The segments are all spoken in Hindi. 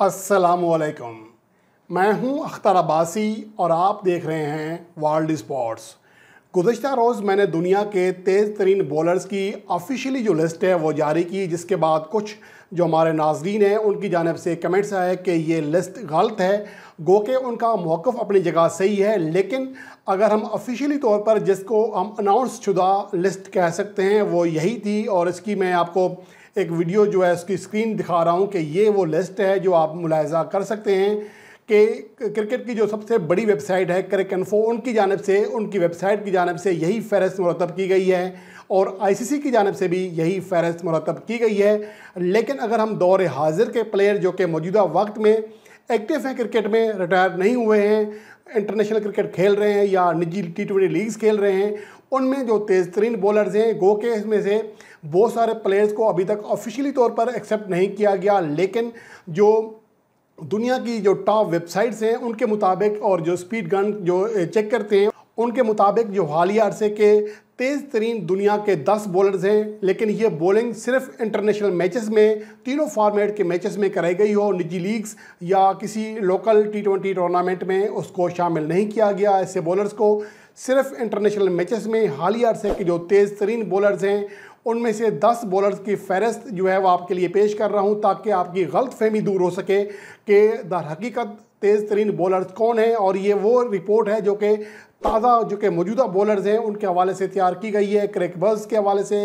असलकम मैं हूं अख्तर अब्बासी और आप देख रहे हैं वर्ल्ड स्पोर्ट्स गुजशत रोज़ मैंने दुनिया के तेज़ तरीन बॉलर्स की ऑफिशियली जो लिस्ट है वो जारी की जिसके बाद कुछ जो हमारे नाजरीन हैं उनकी जानब से कमेंट्स आए कि ये लिस्ट गलत है गो के उनका मौक़ अपनी जगह सही है लेकिन अगर हम ऑफिशियली तौर पर जिसको हम अनाउंस शुदा लिस्ट कह सकते हैं वो यही थी और इसकी मैं आपको एक वीडियो जो है उसकी स्क्रीन दिखा रहा हूँ कि ये वो लिस्ट है जो आप मुलायजा कर सकते हैं कि क्रिकेट की जो सबसे बड़ी वेबसाइट है क्रिक इन्फो उनकी जानब से उनकी वेबसाइट की जानब से यही फहरस्त मरतब की गई है और आईसीसी की जानब से भी यही फहरस्त मरतब की गई है लेकिन अगर हम दौर हाजिर के प्लेयर जो कि मौजूदा वक्त में एक्टिव हैं क्रिकेट में रिटायर नहीं हुए हैं इंटरनेशनल क्रिकेट खेल रहे हैं या निजी टी ट्वेंटी लीग्स खेल रहे हैं उनमें जो तेज़ तरीन बॉलर्स हैं गो के इसमें से बहुत सारे प्लेयर्स को अभी तक ऑफिशियली तौर पर एक्सेप्ट नहीं किया गया लेकिन जो दुनिया की जो टॉप वेबसाइट्स हैं उनके मुताबिक और जो स्पीड गन जो चेक करते हैं उनके मुताबिक जो हालिया अरसे के तेज़ तरीन दुनिया के 10 बॉलर्स हैं लेकिन ये बॉलिंग सिर्फ इंटरनेशनल मैचेस में तीनों फॉर्मेट के मैचेस में कराई गई हो निजी लीग्स या किसी लोकल टी ट्वेंटी टूर्नामेंट में उसको शामिल नहीं किया गया ऐसे बॉलर्स को सिर्फ इंटरनेशनल मैचेस में हालिया अरसे के जो तेज़ तरीन बॉलर्स हैं उनमें से 10 बॉलर्स की फहरस्त जो है वो आपके लिए पेश कर रहा हूँ ताकि आपकी गलत फहमी दूर हो सके कि दर हकीकत तेज़ तरीन बॉलर्स कौन हैं और ये वो रिपोर्ट है जो कि ताज़ा जो कि मौजूदा बॉलर्स हैं उनके हवाले से तैयार की गई है क्रैकबर्स के हवाले से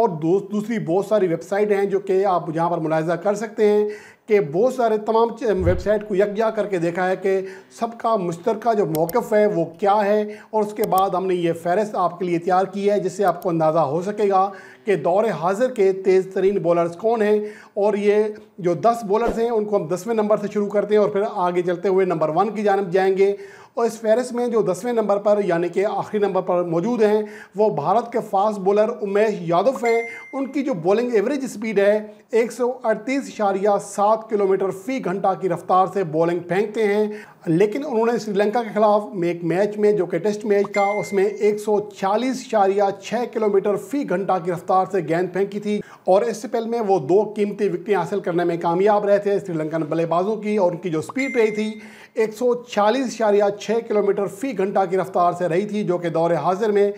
और दूसरी बहुत सारी वेबसाइट हैं जो कि आप यहाँ पर मुलायजा कर सकते हैं कि बहुत सारे तमाम वेबसाइट को यकजा करके देखा है कि सबका मुश्तर जो मौक़ है वो क्या है और उसके बाद हमने ये फहरस्त आपके लिए तैयार की है जिससे आपको अंदाज़ा हो सकेगा कि दौर हाजिर के तेज़ तरीन बॉलर्स कौन हैं और ये जो दस बॉलर्स हैं उनको हम दसवें नंबर से शुरू करते हैं और फिर आगे चलते हुए नंबर वन की जानब जाएँगे और इस फहरिस्त में जो दसवें नंबर पर यानी कि आखिरी नंबर पर मौजूद हैं वो भारत के फास्ट बॉलर उमेश यादव हैं उनकी जो बॉलिंग एवरेज स्पीड है एक किलोमीटर फी घंटा की रफ्तार से बॉलिंग फेंकते हैं लेकिन उन्होंने श्रीलंका के खिलाफ एक मैच में जो कि टेस्ट मैच था उसमें एक किलोमीटर फी घंटा की रफ्तार से गेंद फेंकी थी और इससे पहले में वो दो कीमती विकटें हासिल करने में कामयाब रहे थे श्रीलंकन बल्लेबाजों की और उनकी जो स्पीड रही थी एक छः किलोमीटर फ़ी घंटा की रफ्तार से रही थी जो कि दौरे हाजिर में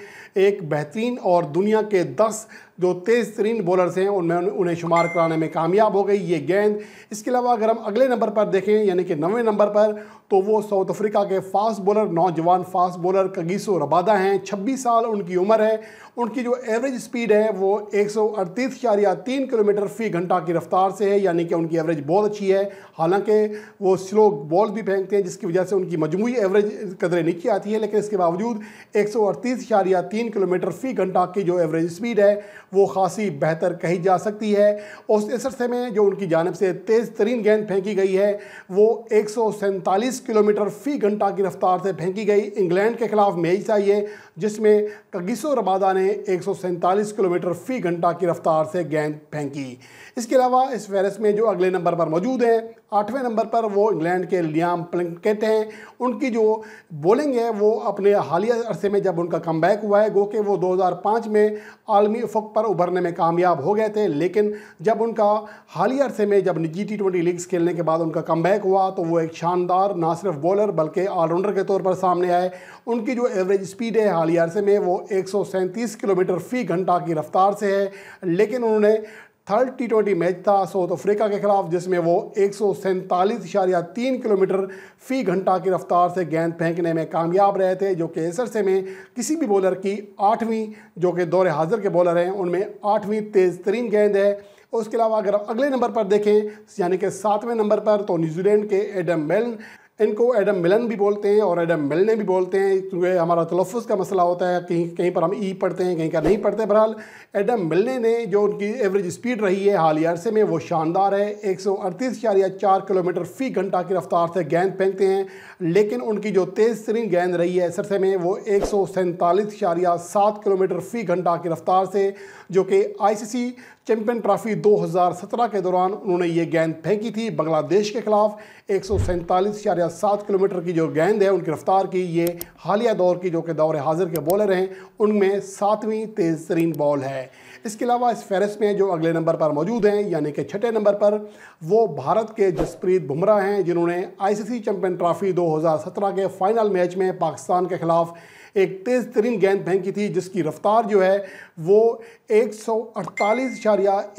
एक बेहतरीन और दुनिया के दस जो तेज़ तरीन बॉलर्स हैं उनमें उन्हें शुमार कराने में कामयाब हो गई ये गेंद इसके अलावा अगर हम अगले नंबर पर देखें यानी कि नवें नंबर पर तो वो साउथ अफ्रीका के फास्ट बॉलर नौजवान फास्ट बॉलर कगीसो रबादा हैं छब्बीस साल उनकी उम्र है उनकी जो एवरेज स्पीड है वो एक सौ अड़तीस तीन किलोमीटर फी घंटा की रफ्तार से है यानी कि उनकी एवरेज बहुत अच्छी है हालांकि वो स्लो बॉल भी फेंकते हैं जिसकी वजह से उनकी मजमू एवरेज कदरें नीचे आती है लेकिन इसके बावजूद एक सौ तीन किलोमीटर फी घंटा की जो एवरेज स्पीड है वो खासी बेहतर कही जा सकती है उस अरसे में जो उनकी जानब से तेज़ तरीन गेंद फेंकी गई है वो एक किलोमीटर फ़ी घंटा की रफ्तार से फेंकी गई इंग्लैंड के खिलाफ मैच था ये जिसमें कगिसो रबादा ने एक किलोमीटर फ़ी घंटा की रफ्तार से गेंद फेंकी इसके अलावा इस फहरस्त में जो अगले नंबर पर मौजूद हैं आठवें नंबर पर वो इंग्लैंड के लियाम प्लंकेट हैं उनकी जो बॉलिंग है वो अपने हालिया अरसे में जब उनका कम हुआ है गो के वो 2005 में आलमी उफक पर उभरने में कामयाब हो गए थे लेकिन जब उनका हालिया अरसे में जब निजी टी ट्वेंटी लीग्स खेलने के बाद उनका कम हुआ तो वो एक शानदार ना सिर्फ बॉलर बल्कि ऑलराउंडर के तौर पर सामने आए उनकी जो एवरेज स्पीड है हालिया अरसे में वो एक किलोमीटर फ़ी घंटा की रफ्तार से है लेकिन उन्होंने थर्ड टी ट्वेंटी मैच था साउथ तो अफ्रीका के खिलाफ जिसमें वो एक सौ किलोमीटर फी घंटा की रफ्तार से गेंद फेंकने में कामयाब रहे थे जो कि इस अरसे में किसी भी बॉलर की आठवीं जो कि दौरे हाजिर के बॉलर हैं उनमें आठवीं तेज़ तरीन गेंद है उसके अलावा अगर अगले नंबर पर देखें यानी कि सातवें नंबर पर तो न्यूजीलैंड के एडम मेलन इनको एडम मिलन भी बोलते हैं और एडम मिलने भी बोलते हैं क्योंकि हमारा तलफ़ का मसला होता है कहीं कहीं पर हम ई पढ़ते हैं कहीं का नहीं पढ़ते बहरहाल एडम मिलने ने जो उनकी एवरेज स्पीड रही है हालिया अरसे में वो शानदार है एक सौ अड़तीस चार किलोमीटर फ़ी घंटा की रफ्तार से गेंद फेंकते हैं लेकिन उनकी जो तेज़ तरीन गेंद रही है सरसे अरसे में वो एक सौ सैंतालीस सात किलोमीटर फ़ी घंटा की रफ्तार से जो कि आई सी सी चैम्पियन ट्रॉफी 2017 के दौरान उन्होंने ये गेंद फेंकी थी बांग्लादेश के खिलाफ एक सौ सैंतालीस सात किलोमीटर की जो गेंद है उनकी रफ्तार की ये हालिया दौर की जो कि दौर हाजिर के बॉलर हैं उनमें सातवीं तेज़ तरीन बॉल है इसके अलावा इस फहरस में जो अगले नंबर पर मौजूद हैं यानी कि छठे नंबर पर वो भारत के जसप्रीत बुमराह हैं जिन्होंने आई आईसीसी चैंपियन ट्रॉफ़ी 2017 के फ़ाइनल मैच में पाकिस्तान के ख़िलाफ़ एक तेज़ तरीन गेंद फेंकी थी जिसकी रफ्तार जो है वो एक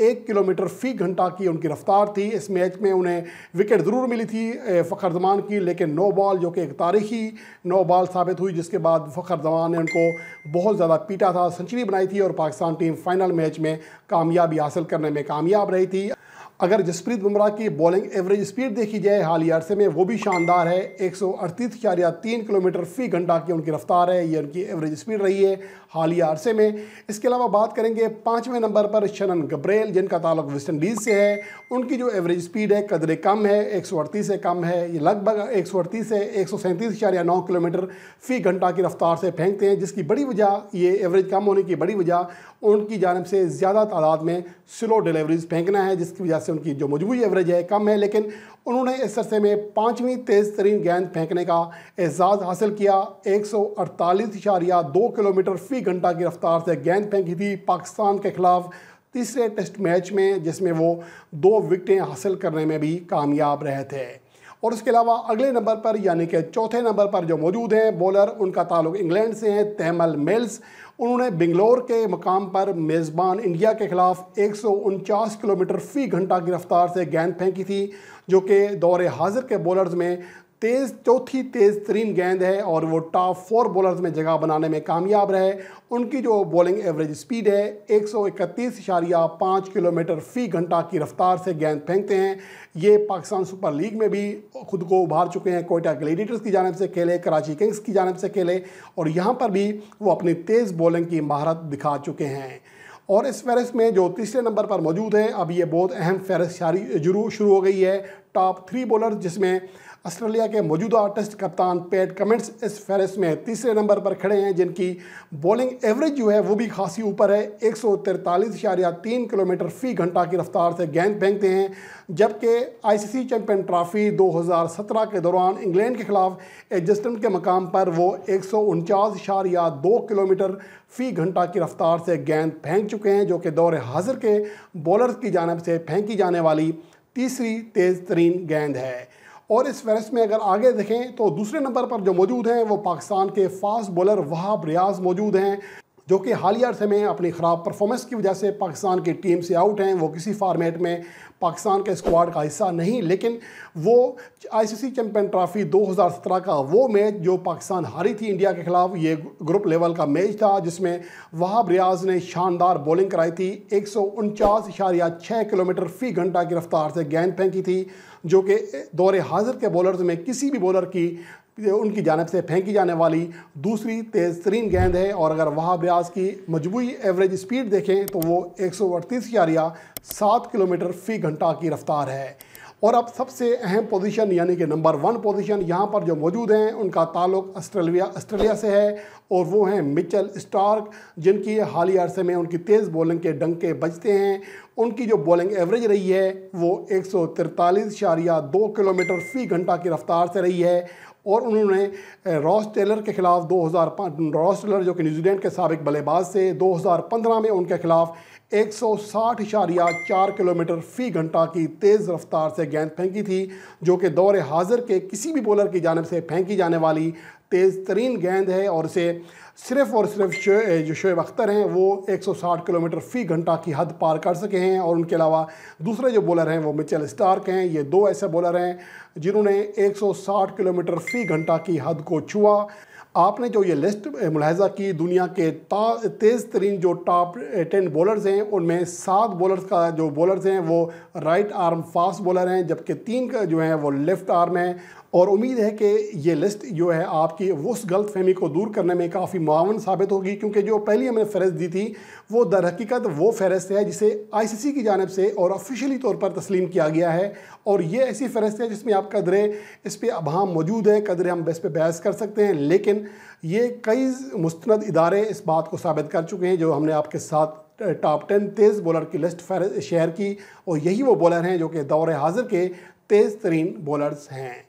एक किलोमीटर फी घंटा की उनकी रफ्तार थी इस मैच में उन्हें विकेट ज़रूर मिली थी फ़खर जमान की लेकिन नो बॉल जो कि एक तारीखी नो बॉल साबित हुई जिसके बाद फ़खर जमान ने उनको बहुत ज़्यादा पीटा था सेंचुरी बनाई थी और पाकिस्तान टीम फाइनल मैच में कामयाबी हासिल करने में कामयाब रही थी अगर जसप्रीत बुमराह की बॉलिंग एवरेज स्पीड देखी जाए हालिया अरसे में वो भी शानदार है एक सौ अड़तीस इशारिया तीन किलोमीटर फी घंटा की उनकी रफ्तार है ये उनकी एवरेज स्पीड रही है हालिया अरसे में इसके अलावा बात करेंगे पाँचवें नंबर पर शनन गब्रेल जिनका ताल्लुक वेस्ट इंडीज़ से है उनकी जो एवरेज स्पीड है कदरे कम है एक सौ अड़तीस से कम है ये लगभग एक सौ अड़तीस से एक सौ सैंतीस इशारिया नौ किलोमीटर फी घंटा की रफ्तार से फेंकते हैं जिसकी बड़ी वजह ये एवरेज कम होने की बड़ी वजह उनकी जानब से ज़्यादा तादाद में स्लो डिलीवरीज फेंकना है जिसकी वजह से से उनकी जो मजमू एवरेज है कम है लेकिन उन्होंने इस अरसे में पाँचवीं तेज़ तरीन गेंद फेंकने का एजाज़ हासिल किया एक सौ अड़तालीस इशारिया दो किलोमीटर फी घंटा की रफ्तार से गेंद फेंकी थी पाकिस्तान के ख़िलाफ़ तीसरे टेस्ट मैच में जिसमें वो दो विकटें हासिल करने में भी कामयाब रहे थे और उसके अलावा अगले नंबर पर यानी कि चौथे नंबर पर जो मौजूद हैं बॉलर उनका ताल्लुक इंग्लैंड से है तहमल मेल्स उन्होंने बेंगलोर के मकाम पर मेज़बान इंडिया के खिलाफ एक किलोमीटर फ़ी घंटा की रफ्तार से गेंद फेंकी थी जो कि दौरे हाजिर के बॉलर्स में तेज़ चौथी तेज़ तरीन गेंद है और वो टॉप फोर बॉलर्स में जगह बनाने में कामयाब रहे उनकी जो बॉलिंग एवरेज स्पीड है एक सौ इकतीस इशारिया पाँच किलोमीटर फ़ी घंटा की रफ्तार से गेंद फेंकते हैं ये पाकिस्तान सुपर लीग में भी खुद को उभार चुके हैं कोयटा ग्लेडिएटर्स की जानब से खेले कराची किंग्स की जानब से खेले और यहाँ पर भी वो अपनी तेज़ बॉलिंग की महारत दिखा चुके हैं और इस फहरिस्त में जो तीसरे नंबर पर मौजूद है अब ये बहुत अहम फहरिस्त शुरू हो गई है टॉप थ्री बॉलर जिसमें ऑस्ट्रेलिया के मौजूदा टेस्ट कप्तान पेट कमेंट्स इस फहरिस्त में तीसरे नंबर पर खड़े हैं जिनकी बॉलिंग एवरेज जो है वो भी खासी ऊपर है एक सौ तैंतालीस तीन किलोमीटर फी घंटा की रफ्तार से गेंद फेंकते हैं जबकि आईसीसी चैंपियन ट्रॉफी 2017 के दौरान इंग्लैंड के खिलाफ एडजस्टन के मकाम पर वो एक सौ दो किलोमीटर फी घंटा की रफ्तार से गेंद फेंक चुके हैं जो कि दौर हाजिर के बॉलर की जानब से फेंकी जाने वाली तीसरी तेज़ तरीन गेंद है और इस फहरस्त में अगर आगे देखें तो दूसरे नंबर पर जो मौजूद हैं वो पाकिस्तान के फास्ट बॉलर वहाब रियाज मौजूद हैं जो कि हालिया अरसे में अपनी ख़राब परफॉर्मेंस की वजह से पाकिस्तान की टीम से आउट हैं वो किसी फार्मेट में पाकिस्तान के स्क्वाड का हिस्सा नहीं लेकिन वो आईसीसी चैंपियन ट्रॉफी 2017 का वो मैच जो पाकिस्तान हारी थी इंडिया के ख़िलाफ़ ये ग्रुप लेवल का मैच था जिसमें वहाब रियाज ने शानदार बॉलिंग कराई थी एक किलोमीटर फी घंटा की रफ्तार से गेंद फेंकी थी जो कि दौरे हाजिर के बॉलर्स में किसी भी बॉलर की उनकी जानब से फेंकी जाने वाली दूसरी तेज़ तरीन गेंद है और अगर वहाँ ब्यास की मजमू एवरेज स्पीड देखें तो वो एक सौ अड़तीस यारिया सात किलोमीटर फ़ी घंटा की रफ्तार है और अब सबसे अहम पोजीशन यानी कि नंबर वन पोजीशन यहाँ पर जो मौजूद हैं उनका ताल्लुक आस्ट्रेलिया आस्ट्रेलिया से है और वो हैं मिचल स्टार्क जिनकी हाल ही अरसे में उनकी तेज़ बॉलिंग के डंके बजते हैं उनकी जो बॉलिंग एवरेज रही है वो एक सौ तिरतालीस शारिया दो किलोमीटर फ़ी घंटा की रफ्तार से रही है और उन्होंने रॉस टेलर के खिलाफ 2005 रॉस टेलर जो कि न्यूजीलैंड के सबक बल्लेबाज से 2015 में उनके खिलाफ एक सौ साठ इशारिया चार किलोमीटर फी घंटा की तेज़ रफ्तार से गेंद फेंकी थी जो कि दौर हाजिर के किसी भी बॉलर की जानब से फेंकी जाने वाली तेज़ तरीन गेंद है और इसे सिर्फ़ और सिर्फ शो, जो शोएब अख्तर हैं वो 160 किलोमीटर फ़ी घंटा की हद पार कर सके हैं और उनके अलावा दूसरे जो बॉलर हैं वो मिचेल स्टार्क हैं ये दो ऐसे बॉलर हैं जिन्होंने 160 किलोमीटर फ़ी घंटा की हद को छुआ आपने जो ये लिस्ट मुलाहजा की दुनिया के तेज़ तरीन जो टॉप टेन बॉलर्स हैं उनमें सात बॉलर्स का जो बॉलर्स हैं वो राइट आर्म फास्ट बॉलर हैं जबकि तीन का जो है वो लेफ़्ट आर्म है और उम्मीद है कि ये लिस्ट जो है आपकी उस गलत फहमी को दूर करने में काफ़ी मावन साबित होगी क्योंकि जो पहली हमने फहरस्त दी थी वो दर हकीकत वो फहरस्त है जिसे आई सी सी की जानब से और ऑफिशली तौर पर तस्लीम किया गया है और ये ऐसी फहरस्त है जिसमें आप कदरें इस पर अब हम हाँ मौजूद है कदरें हम इस पर बहस कर सकते हैं लेकिन ये कई मुस्ंद इदारे इस बात को साबित कर चुके हैं जो हमने आपके साथ टॉप टेन तेज़ बॉलर की लिस्ट शेयर की और यही वो बॉलर हैं जो कि दौरे हाजिर के तेज़ तरीन बॉलर्स हैं